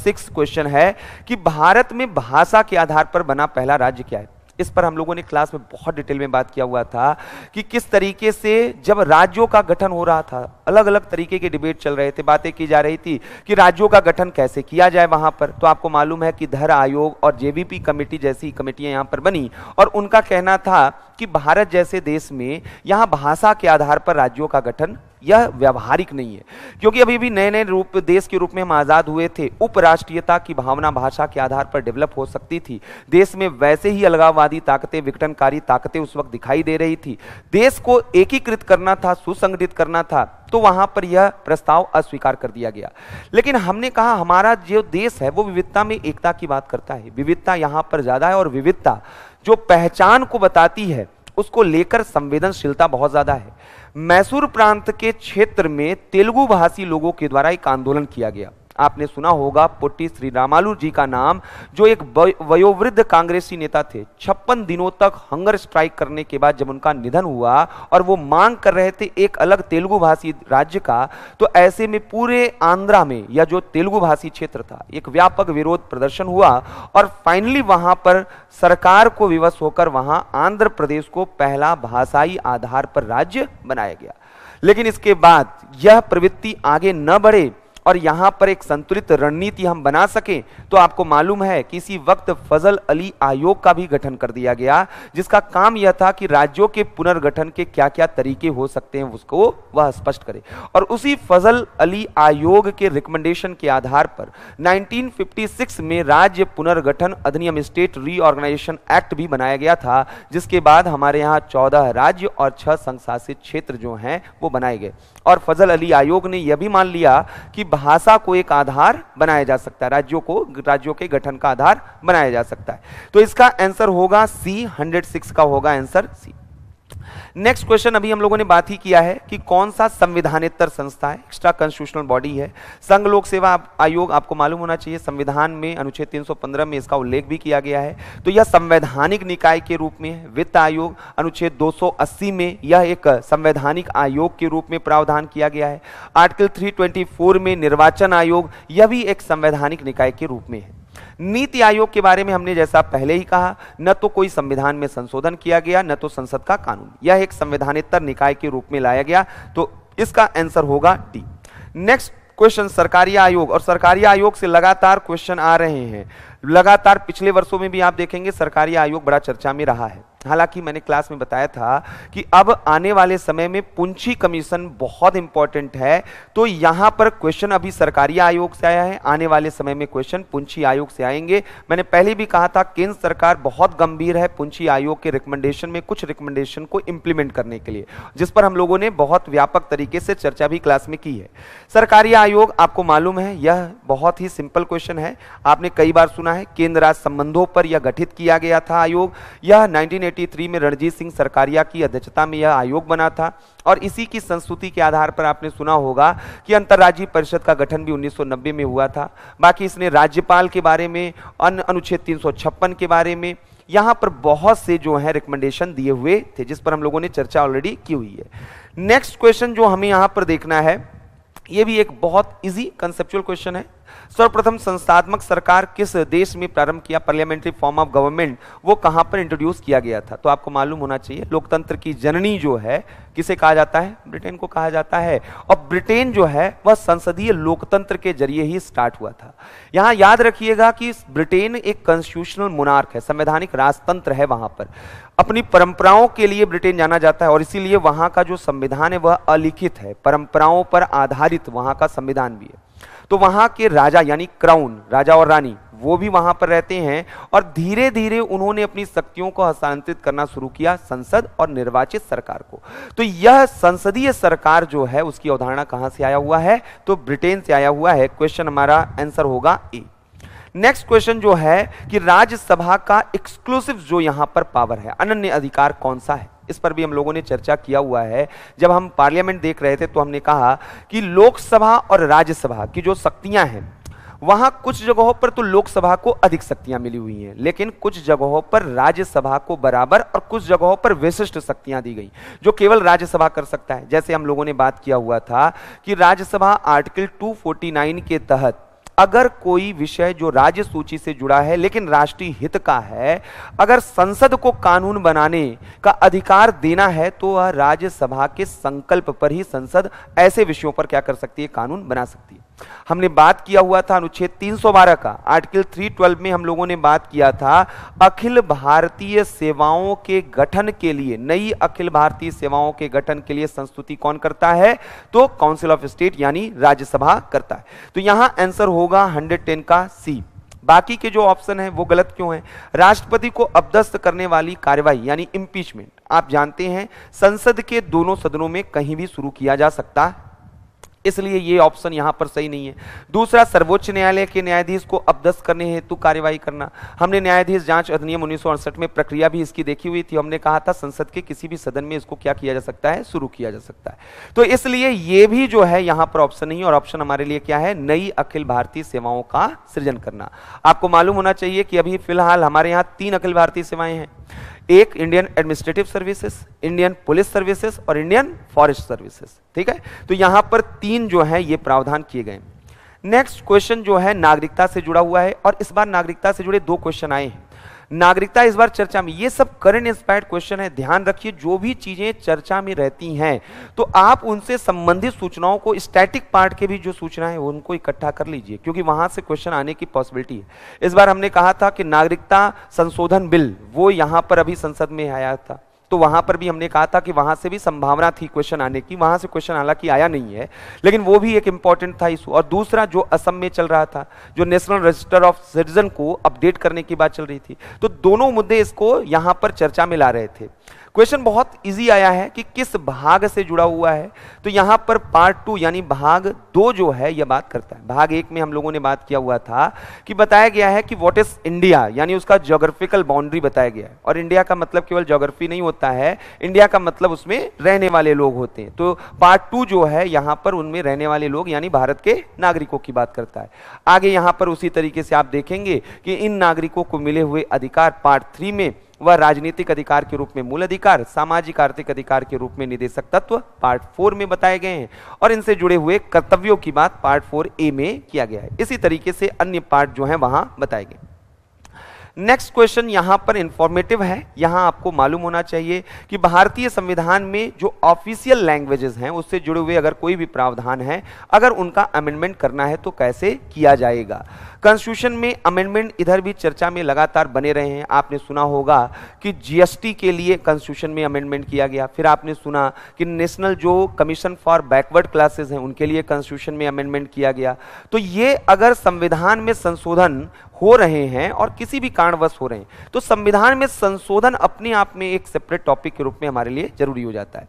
सिक्स क्वेश्चन है कि भारत में भाषा के आधार पर बना पहला राज्य क्या है इस पर हम लोगों ने क्लास में बहुत डिटेल में बात किया हुआ था कि किस तरीके से जब राज्यों का गठन हो रहा था अलग अलग तरीके के डिबेट चल रहे थे बातें की जा रही थी कि राज्यों का गठन कैसे किया जाए वहां पर तो आपको मालूम है कि धर आयोग और जेबीपी कमेटी जैसी कमेटियां यहां पर बनी और उनका कहना था कि भारत जैसे देश में यहां भाषा के आधार पर राज्यों का गठन यह व्यावहारिक नहीं है क्योंकि अभी भी नए नए रूप देश के रूप में हम आज़ाद हुए थे उपराष्ट्रीयता की भावना भाषा के आधार पर डेवलप हो सकती थी देश में वैसे ही अलगाववादी ताकतें विघटनकारी ताकतें उस वक्त दिखाई दे रही थी देश को एकीकृत करना था सुसंगठित करना था तो वहां पर यह प्रस्ताव अस्वीकार कर दिया गया लेकिन हमने कहा हमारा जो देश है वो विविधता में एकता की बात करता है विविधता यहां पर ज़्यादा है और विविधता जो पहचान को बताती है उसको लेकर संवेदनशीलता बहुत ज़्यादा है मैसूर प्रांत के क्षेत्र में तेलुगु भाषी लोगों के द्वारा एक आंदोलन किया गया आपने सुना होगा पोटी श्री रामालू जी का नाम जो एक वयोवृद्ध कांग्रेसी नेता थे छप्पन दिनों तक हंगर स्ट्राइक करने के बाद जब उनका निधन हुआ और वो मांग कर रहे थे एक अलग तेलुगु भाषी राज्य का तो ऐसे में पूरे आंध्रा में या जो तेलुगु भाषी क्षेत्र था एक व्यापक विरोध प्रदर्शन हुआ और फाइनली वहां पर सरकार को विवश होकर वहां आंध्र प्रदेश को पहला भाषाई आधार पर राज्य बनाया गया लेकिन इसके बाद यह प्रवृत्ति आगे न बढ़े और यहाँ पर एक संतुलित रणनीति हम बना सके तो आपको मालूम है कि इसी वक्त फजल अली आयोग का भी गठन कर दिया गया जिसका काम यह था कि राज्यों के पुनर्गठन के क्या क्या तरीके हो सकते हैं उसको वह स्पष्ट करे और उसी फजल अली आयोग के रिकमेंडेशन के आधार पर 1956 में राज्य पुनर्गठन अधिनियम स्टेट रीऑर्गेनाइजेशन एक्ट भी बनाया गया था जिसके बाद हमारे यहाँ चौदह राज्य और छह संघ शासित क्षेत्र जो हैं वो बनाए गए और फजल अली आयोग ने यह भी मान लिया कि भाषा को एक आधार बनाया जा सकता है राज्यों को राज्यों के गठन का आधार बनाया जा सकता है तो इसका आंसर होगा सी 106 का होगा आंसर सी नेक्स्ट क्वेश्चन अभी हम लोगों ने बात ही किया है कि कौन सा संविधानेतर संस्था है एक्स्ट्रा कॉन्स्टिट्यूशनल बॉडी है संघ लोक सेवा आयोग आपको मालूम होना चाहिए संविधान में अनुच्छेद 315 में इसका उल्लेख भी किया गया है तो यह संवैधानिक निकाय के रूप में वित्त आयोग अनुच्छेद दो में यह एक संवैधानिक आयोग के रूप में प्रावधान किया गया है आर्टिकल थ्री में निर्वाचन आयोग यह भी एक संवैधानिक निकाय के रूप में है नीति आयोग के बारे में हमने जैसा पहले ही कहा न तो कोई संविधान में संशोधन किया गया न तो संसद का कानून यह एक संविधानेतर निकाय के रूप में लाया गया तो इसका आंसर होगा डी नेक्स्ट क्वेश्चन सरकारी आयोग और सरकारी आयोग से लगातार क्वेश्चन आ रहे हैं लगातार पिछले वर्षों में भी आप देखेंगे सरकारी आयोग बड़ा चर्चा में रहा है हालांकि मैंने क्लास में बताया था कि अब आने वाले समय में पुंछी कमीशन बहुत इंपॉर्टेंट है तो यहां पर क्वेश्चन अभी सरकारी आयोग से आया है आने वाले समय में क्वेश्चन पुंछी आयोग से आएंगे मैंने पहले भी कहा था केंद्र सरकार बहुत गंभीर है पुंछी आयोग के रिकमेंडेशन में कुछ रिकमेंडेशन को इंप्लीमेंट करने के लिए जिस पर हम लोगों ने बहुत व्यापक तरीके से चर्चा भी क्लास में की है सरकारी आयोग आपको मालूम है यह बहुत ही सिंपल क्वेश्चन है आपने कई बार सुना है केंद्र राज संबंधों पर यह गठित किया गया था आयोग यह नाइनटीन 1983 में रणजीत सिंह सरकारिया की अध्यक्षता में यह आयोग बना था और इसी की संस्कृति के आधार पर आपने सुना होगा कि अंतर्राज्यीय परिषद का गठन भी 1990 में हुआ था बाकी इसने राज्यपाल के बारे में अन अनुच्छेद तीन के बारे में यहाँ पर बहुत से जो है रिकमेंडेशन दिए हुए थे जिस पर हम लोगों ने चर्चा ऑलरेडी की हुई है नेक्स्ट क्वेश्चन जो हमें यहाँ पर देखना है ये भी एक बहुत इजी कंसेप्चुअल क्वेश्चन है सर्वप्रथम संस्थात्मक सरकार किस देश में प्रारंभ किया पार्लियामेंट्री फॉर्म ऑफ गवर्नमेंट वो कहां पर इंट्रोड्यूस किया गया था तो आपको मालूम होना चाहिए लोकतंत्र की जननी जो है किसे कहा जाता है ब्रिटेन को कहा जाता है और ब्रिटेन जो है वह संसदीय लोकतंत्र के जरिए ही स्टार्ट हुआ था यहां याद रखिएगा कि ब्रिटेन एक कॉन्स्टिट्यूशनल मुनार्क है संवैधानिक राजतंत्र है वहां पर अपनी परंपराओं के लिए ब्रिटेन जाना जाता है और इसीलिए वहां का जो संविधान है वह अलिखित है परंपराओं पर आधारित वहां का संविधान भी है तो वहां के राजा यानी क्राउन राजा और रानी वो भी वहां पर रहते हैं और धीरे धीरे उन्होंने अपनी शक्तियों को हस्तांतरित करना शुरू किया संसद और निर्वाचित सरकार को तो यह संसदीय सरकार जो है उसकी अवधारणा कहां से आया हुआ है तो ब्रिटेन से आया हुआ है क्वेश्चन हमारा आंसर होगा ए नेक्स्ट क्वेश्चन जो है कि राज्यसभा का एक्सक्लूसिव जो यहां पर पावर है अनन्य अधिकार कौन सा है इस पर भी हम लोगों ने चर्चा किया हुआ है जब हम पार्लियामेंट देख रहे थे तो हमने कहा कि लोकसभा और राज्यसभा की जो शक्तियां हैं वहां कुछ जगहों पर तो लोकसभा को अधिक शक्तियां मिली हुई हैं लेकिन कुछ जगहों पर राज्यसभा को बराबर और कुछ जगहों पर विशिष्ट शक्तियां दी गई जो केवल राज्यसभा कर सकता है जैसे हम लोगों ने बात किया हुआ था कि राज्यसभा आर्टिकल 249 के तहत अगर कोई विषय जो राज्य सूची से जुड़ा है लेकिन राष्ट्रीय हित का है अगर संसद को कानून बनाने का अधिकार देना है तो वह राज्यसभा के संकल्प पर ही संसद ऐसे विषयों पर क्या कर सकती है कानून बना सकती है हमने बात किया हुआ था अनुच्छेद 312 का आर्टिकल 312 में हम लोगों ने बात किया था अखिल भारतीय सेवाओं के गठन के लिए नई अखिल भारतीय सेवाओं के गठन के लिए संस्तुति कौन करता है तो काउंसिल ऑफ स्टेट यानी राज्यसभा करता है तो यहां आंसर होगा 110 का सी बाकी के जो ऑप्शन है वो गलत क्यों है राष्ट्रपति को अपदस्त करने वाली कार्यवाही यानी इंपीचमेंट आप जानते हैं संसद के दोनों सदनों में कहीं भी शुरू किया जा सकता इसलिए ये ऑप्शन यहां पर सही नहीं है दूसरा सर्वोच्च न्यायालय के न्यायाधीश को अबदस्त करने हेतु कार्यवाही करना हमने न्यायाधीश जांच अधिनियम उन्नीस में प्रक्रिया भी इसकी देखी हुई थी हमने कहा था संसद के किसी भी सदन में इसको क्या किया जा सकता है शुरू किया जा सकता है तो इसलिए ये भी जो है यहां पर ऑप्शन नहीं और ऑप्शन हमारे लिए क्या है नई अखिल भारतीय सेवाओं का सृजन करना आपको मालूम होना चाहिए कि अभी फिलहाल हमारे यहां तीन अखिल भारतीय सेवाएं हैं एक Indian administrative services Indian police services और इंडियन फॉरेस्ट सर्विसेज ठीक है तो यहां पर तीन जो है ये प्रावधान किए गए नेक्स्ट क्वेश्चन जो है नागरिकता से जुड़ा हुआ है और इस बार नागरिकता से जुड़े दो क्वेश्चन आए हैं नागरिकता इस बार चर्चा में ये सब करंट इंस्पायर्ड क्वेश्चन है ध्यान रखिए जो भी चीजें चर्चा में रहती हैं तो आप उनसे संबंधित सूचनाओं को स्टैटिक पार्ट के भी जो सूचना है उनको इकट्ठा कर लीजिए क्योंकि वहां से क्वेश्चन आने की पॉसिबिलिटी है इस बार हमने कहा था कि नागरिकता संशोधन बिल वो यहां पर अभी संसद में आया था तो वहां पर भी हमने कहा था कि वहां से भी संभावना थी क्वेश्चन आने की वहां से क्वेश्चन हालांकि आया नहीं है लेकिन वो भी एक इंपॉर्टेंट था इशू और दूसरा जो असम में चल रहा था जो नेशनल रजिस्टर ऑफ सिटीजन को अपडेट करने की बात चल रही थी तो दोनों मुद्दे इसको यहां पर चर्चा में ला रहे थे क्वेश्चन बहुत इजी आया है कि किस भाग से जुड़ा हुआ है तो यहाँ पर पार्ट टू यानी भाग दो जो है यह बात करता है भाग एक में हम लोगों ने बात किया हुआ था कि बताया गया है कि व्हाट इज इंडिया यानी उसका जोग्राफिकल बाउंड्री बताया गया है और इंडिया का मतलब केवल जोग्राफी नहीं होता है इंडिया का मतलब उसमें रहने वाले लोग होते हैं तो पार्ट टू जो है यहां पर उनमें रहने वाले लोग यानी भारत के नागरिकों की बात करता है आगे यहां पर उसी तरीके से आप देखेंगे कि इन नागरिकों को मिले हुए अधिकार पार्ट थ्री में वह राजनीतिक अधिकार के रूप में मूल अधिकार सामाजिक आर्थिक अधिकार के रूप में निदेशक तत्व पार्ट फोर में बताए गए हैं और इनसे जुड़े हुए कर्तव्यों की बात पार्ट फोर ए में किया गया है इसी तरीके से अन्य पार्ट जो है वहां बताए गए नेक्स्ट क्वेश्चन यहां पर इंफॉर्मेटिव है यहां आपको मालूम होना चाहिए कि भारतीय संविधान में जो ऑफिशियल लैंग्वेजेस हैं उससे जुड़े हुए अगर कोई भी प्रावधान है अगर उनका अमेंडमेंट करना है तो कैसे किया जाएगा कॉन्स्टिट्यूशन में अमेंडमेंट इधर भी चर्चा में लगातार बने रहे हैं आपने सुना होगा कि जीएसटी के लिए कॉन्स्टिट्यूशन में अमेंडमेंट किया गया फिर आपने सुना कि नेशनल जो कमीशन फॉर बैकवर्ड क्लासेस हैं उनके लिए कॉन्स्टिट्यूशन में अमेंडमेंट किया गया तो ये अगर संविधान में संशोधन हो रहे हैं और किसी भी कारणवश हो रहे हैं तो संविधान में संशोधन अपने आप में एक सेपरेट टॉपिक के रूप में हमारे लिए जरूरी हो जाता है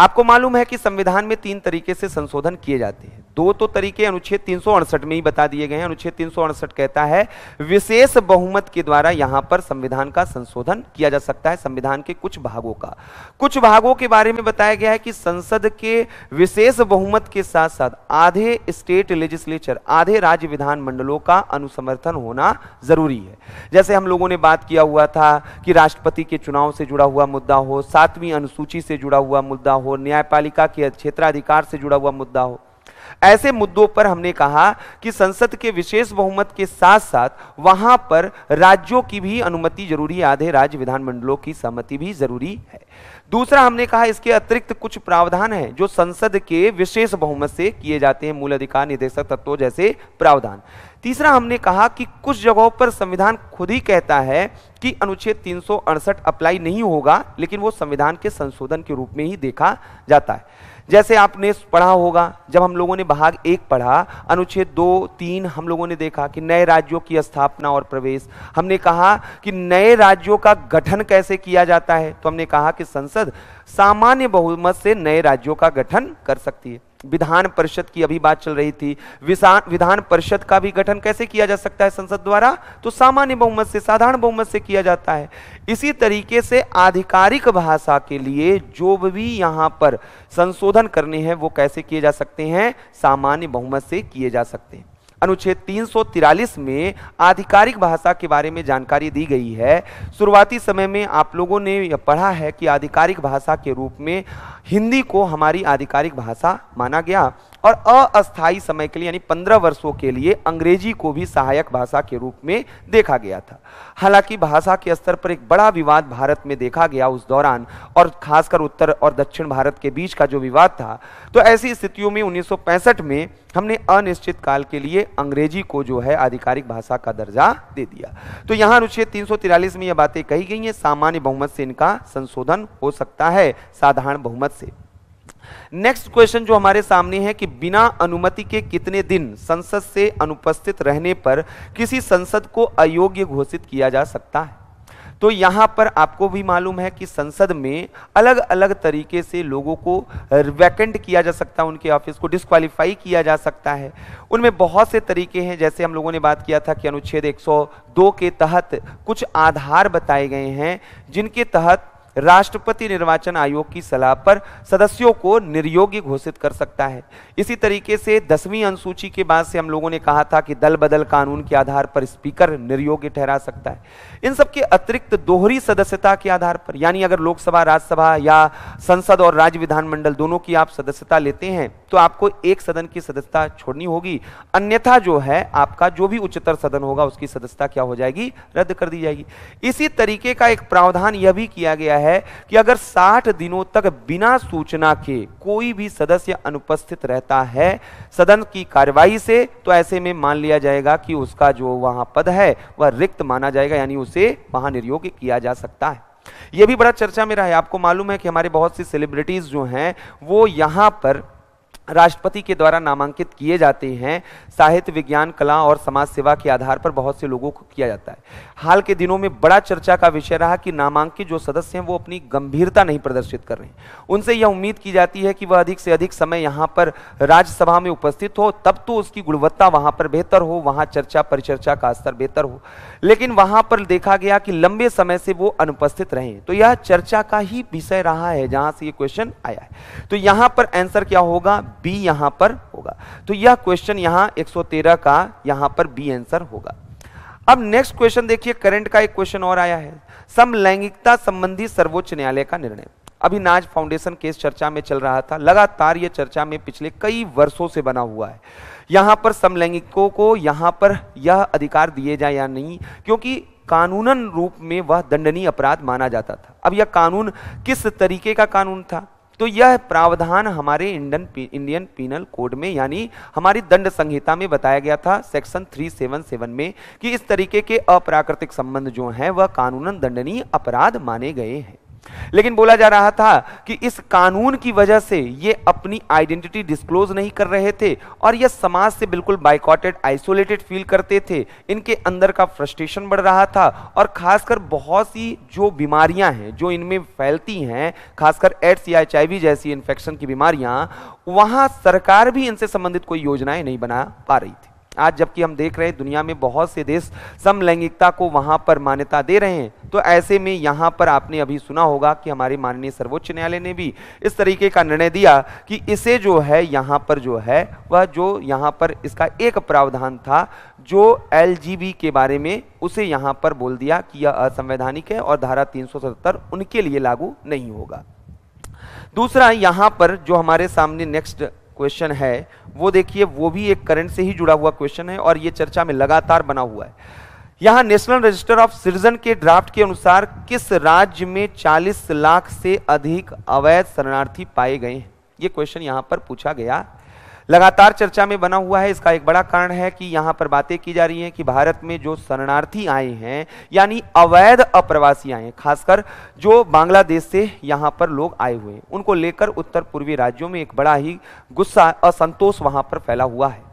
आपको मालूम है कि संविधान में तीन तरीके से संशोधन किए जाते हैं दो तो तरीके अनुच्छेद तीन में ही बता दिए गए हैं अनुच्छेद तीन कहता है विशेष बहुमत के द्वारा यहां पर संविधान का संशोधन किया जा सकता है संविधान के कुछ भागों का कुछ भागों के बारे में बताया गया है कि संसद के विशेष बहुमत के साथ साथ आधे स्टेट लेजिस्लेचर आधे राज्य विधान मंडलों का अनुसमर्थन होना जरूरी है जैसे हम लोगों ने बात किया हुआ था कि राष्ट्रपति के चुनाव से जुड़ा हुआ मुद्दा हो सातवीं अनुसूची से जुड़ा हुआ मुद्दा हो हो न्यायपालिका के क्षेत्राधिकार से जुड़ा हुआ मुद्दा हो ऐसे मुद्दों पर हमने कहा कि संसद के विशेष बहुमत के साथ साथ वहां पर राज्यों की भी अनुमति जरूरी है आधे राज्य विधानमंडलों की सहमति भी जरूरी है दूसरा हमने कहा इसके अतिरिक्त कुछ प्रावधान हैं जो संसद के विशेष बहुमत से किए जाते हैं मूल अधिकार निदेशक तत्वों जैसे प्रावधान तीसरा हमने कहा कि कुछ जगहों पर संविधान खुद ही कहता है कि अनुच्छेद तीन अप्लाई नहीं होगा लेकिन वो संविधान के संशोधन के रूप में ही देखा जाता है जैसे आपने पढ़ा होगा जब हम लोगों ने भाग एक पढ़ा अनुच्छेद दो तीन हम लोगों ने देखा कि नए राज्यों की स्थापना और प्रवेश हमने कहा कि नए राज्यों का गठन कैसे किया जाता है तो हमने कहा कि संसद सामान्य बहुमत से नए राज्यों का गठन कर सकती है विधान परिषद की अभी बात चल रही थी विधान परिषद का भी गठन कैसे किया जा सकता है संसद द्वारा तो सामान्य बहुमत से साधारण बहुमत से किया जाता है इसी तरीके से आधिकारिक भाषा के लिए जो भी यहां पर संशोधन करने हैं वो कैसे किए जा सकते हैं सामान्य बहुमत से किए जा सकते हैं अनुच्छेद तीन में आधिकारिक भाषा के बारे में जानकारी दी गई है शुरुआती समय में आप लोगों ने यह पढ़ा है कि आधिकारिक भाषा के रूप में हिंदी को हमारी आधिकारिक भाषा माना गया और अस्थायी समय के लिए यानी पंद्रह वर्षों के लिए अंग्रेजी को भी सहायक भाषा के रूप में देखा गया था हालांकि भाषा के स्तर पर एक बड़ा विवाद भारत में देखा गया उस दौरान और खासकर उत्तर और दक्षिण भारत के बीच का जो विवाद था तो ऐसी स्थितियों में 1965 में हमने अनिश्चित काल के लिए अंग्रेजी को जो है आधिकारिक भाषा का दर्जा दे दिया तो यहाँ अनुच्छेद तीन में यह बातें कही गई हैं सामान्य बहुमत से इनका संशोधन हो सकता है साधारण बहुमत से नेक्स्ट क्वेश्चन जो हमारे सामने है कि बिना अनुमति के कितने दिन संसद से अनुपस्थित रहने पर किसी संसद को अयोग्य घोषित किया जा सकता है तो यहां पर आपको भी मालूम है कि संसद में अलग अलग तरीके से लोगों को वैकेंट किया जा सकता है उनके ऑफिस को डिस्क्वालीफाई किया जा सकता है उनमें बहुत से तरीके हैं जैसे हम लोगों ने बात किया था कि अनुच्छेद 102 के तहत कुछ आधार बताए गए हैं जिनके तहत राष्ट्रपति निर्वाचन आयोग की सलाह पर सदस्यों को निर्योगी घोषित कर सकता है इसी तरीके से दसवीं अनुसूची के बाद से हम लोगों ने कहा था कि दल बदल कानून के आधार पर स्पीकर निर्योगी ठहरा सकता है इन सबके अतिरिक्त दोहरी सदस्यता के आधार पर यानी अगर लोकसभा राज्यसभा या संसद और राज्य विधानमंडल दोनों की आप सदस्यता लेते हैं तो आपको एक सदन की सदस्यता छोड़नी होगी अन्यथा जो है आपका जो भी उच्चतर सदन होगा उसकी सदस्यता क्या हो जाएगी रद्द कर दी जाएगी इसी तरीके का एक प्रावधान यह भी किया गया है है कि अगर 60 दिनों तक बिना सूचना के कोई भी सदस्य अनुपस्थित रहता है सदन की कार्यवाही से तो ऐसे में मान लिया जाएगा कि उसका जो वहां पद है वह रिक्त माना जाएगा यानी उसे वहां निर्योग किया जा सकता है यह भी बड़ा चर्चा में रहा है आपको मालूम है कि हमारे बहुत सी सेलिब्रिटीज जो हैं वो यहां पर राष्ट्रपति के द्वारा नामांकित किए जाते हैं साहित्य विज्ञान कला और समाज सेवा के आधार पर बहुत से लोगों को किया जाता है हाल के दिनों में बड़ा चर्चा का विषय रहा कि नामांकित जो सदस्य हैं वो अपनी गंभीरता नहीं प्रदर्शित कर रहे हैं उनसे यह उम्मीद की जाती है कि वह अधिक से अधिक समय यहाँ पर राज्यसभा में उपस्थित हो तब तो उसकी गुणवत्ता वहाँ पर बेहतर हो वहाँ चर्चा परिचर्चा का स्तर बेहतर हो लेकिन वहाँ पर देखा गया कि लंबे समय से वो अनुपस्थित रहे तो यह चर्चा का ही विषय रहा है जहाँ से ये क्वेश्चन आया है तो यहाँ पर आंसर क्या होगा बी यहां पर होगा तो यह क्वेश्चन यहां 113 का यहां पर बी आंसर होगा अब नेक्स्ट क्वेश्चन देखिए करंट का एक क्वेश्चन और आया है समलैंगिकता संबंधी सर्वोच्च न्यायालय का निर्णय अभी नाज फाउंडेशन केस चर्चा में चल रहा था लगातार यह चर्चा में पिछले कई वर्षों से बना हुआ है यहां पर समलैंगिकों को यहां पर यह अधिकार दिए जाए या नहीं क्योंकि कानूनन रूप में वह दंडनीय अपराध माना जाता था अब यह कानून किस तरीके का कानून था तो यह प्रावधान हमारे इंडियन इंडियन पीनल कोड में यानी हमारी दंड संहिता में बताया गया था सेक्शन 377 में कि इस तरीके के अप्राकृतिक संबंध जो हैं वह कानूनन दंडनीय अपराध माने गए हैं लेकिन बोला जा रहा था कि इस कानून की वजह से ये अपनी आइडेंटिटी डिस्क्लोज नहीं कर रहे थे और ये समाज से बिल्कुल बाइकॉटेड आइसोलेटेड फील करते थे इनके अंदर का फ्रस्ट्रेशन बढ़ रहा था और खासकर बहुत सी जो बीमारियां हैं जो इनमें फैलती हैं खासकर एड्स या एच जैसी इन्फेक्शन की बीमारियां वहां सरकार भी इनसे संबंधित कोई योजनाएं नहीं बना पा रही थी आज जबकि हम देख रहे हैं दुनिया में बहुत से देश समलैंगिकता को वहां पर मान्यता दे रहे हैं तो ऐसे में यहां पर आपने अभी सुना होगा कि हमारे माननीय सर्वोच्च न्यायालय ने भी इस तरीके का निर्णय दिया कि इसे जो है यहां पर जो है वह जो यहां पर इसका एक प्रावधान था जो एल के बारे में उसे यहां पर बोल दिया कि यह असंवैधानिक है और धारा तीन उनके लिए लागू नहीं होगा दूसरा यहां पर जो हमारे सामने नेक्स्ट क्वेश्चन है वो देखिए वो भी एक करंट से ही जुड़ा हुआ क्वेश्चन है और ये चर्चा में लगातार बना हुआ है यहां नेशनल रजिस्टर ऑफ सिटीजन के ड्राफ्ट के अनुसार किस राज्य में 40 लाख से अधिक अवैध शरणार्थी पाए गए हैं ये क्वेश्चन यहां पर पूछा गया लगातार चर्चा में बना हुआ है इसका एक बड़ा कारण है कि यहां पर बातें की जा रही हैं कि भारत में जो शरणार्थी आए हैं यानी अवैध अप्रवासी आए हैं खासकर जो बांग्लादेश से यहां पर लोग आए हुए हैं उनको लेकर उत्तर पूर्वी राज्यों में एक बड़ा ही गुस्सा असंतोष वहां पर फैला हुआ है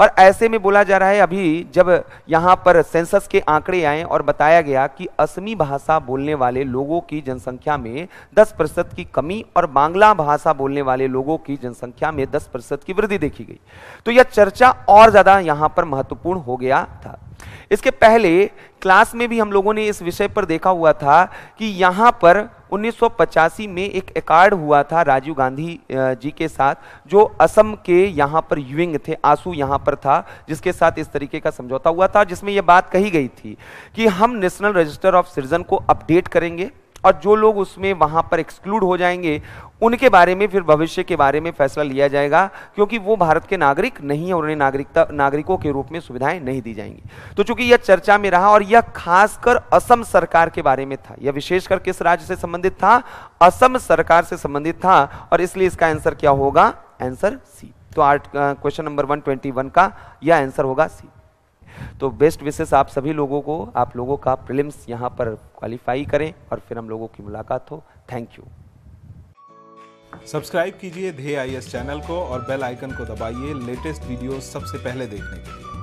और ऐसे में बोला जा रहा है अभी जब यहाँ पर सेंसस के आंकड़े आए और बताया गया कि असमी भाषा बोलने वाले लोगों की जनसंख्या में 10 प्रतिशत की कमी और बांग्ला भाषा बोलने वाले लोगों की जनसंख्या में 10 प्रतिशत की वृद्धि देखी गई तो यह चर्चा और ज़्यादा यहाँ पर महत्वपूर्ण हो गया था इसके पहले क्लास में भी हम लोगों ने इस विषय पर देखा हुआ था कि यहाँ पर 1985 में एक एकार्ड हुआ था राजीव गांधी जी के साथ जो असम के यहाँ पर युविंग थे आंसू यहाँ पर था जिसके साथ इस तरीके का समझौता हुआ था जिसमें यह बात कही गई थी कि हम नेशनल रजिस्टर ऑफ सिटीजन को अपडेट करेंगे और जो लोग उसमें वहां पर एक्सक्लूड हो जाएंगे उनके बारे में फिर भविष्य के बारे में फैसला लिया जाएगा क्योंकि वो भारत के नागरिक नहीं है उन्हें नागरिकता नागरिकों के रूप में सुविधाएं नहीं दी जाएंगी तो चूंकि यह चर्चा में रहा और यह खासकर असम सरकार के बारे में था यह विशेषकर किस राज्य से संबंधित था असम सरकार से संबंधित था और इसलिए इसका आंसर क्या होगा आंसर सी तो आर्ट क्वेश्चन नंबर वन का यह आंसर होगा सी तो बेस्ट विशेष आप सभी लोगों को आप लोगों का प्रिलिम्स यहाँ पर क्वालिफाई करें और फिर हम लोगों की मुलाकात हो थैंक यू सब्सक्राइब कीजिए धे आई चैनल को और बेल आइकन को दबाइए लेटेस्ट वीडियो सबसे पहले देखने के लिए